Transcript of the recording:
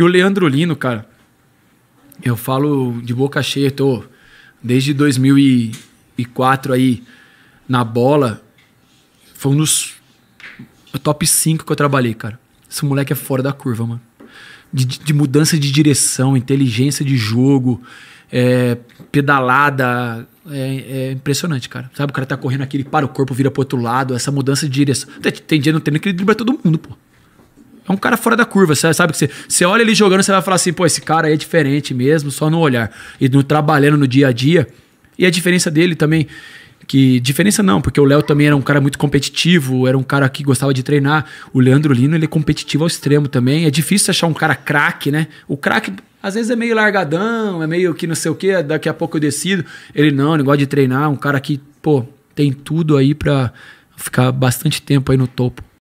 E o Leandro Lino, cara, eu falo de boca cheia, tô desde 2004 aí na bola. Foi um dos top 5 que eu trabalhei, cara. Esse moleque é fora da curva, mano. De, de mudança de direção, inteligência de jogo, é, pedalada. É, é, impressionante, cara. Sabe, o cara tá correndo aqui, ele para o corpo, vira pro outro lado, essa mudança de direção. Tem, dia no treino que ele dribla todo mundo, pô é um cara fora da curva. Você sabe que você, você olha ele jogando, você vai falar assim, pô, esse cara aí é diferente mesmo, só no olhar. E no trabalhando no dia a dia. E a diferença dele também. Que diferença não, porque o Léo também era um cara muito competitivo, era um cara que gostava de treinar. O Leandro Lino, ele é competitivo ao extremo também. É difícil achar um cara craque, né? O craque às vezes é meio largadão, é meio que não sei o que, daqui a pouco eu decido. Ele não, ele gosta de treinar, um cara que, pô, tem tudo aí pra ficar bastante tempo aí no topo.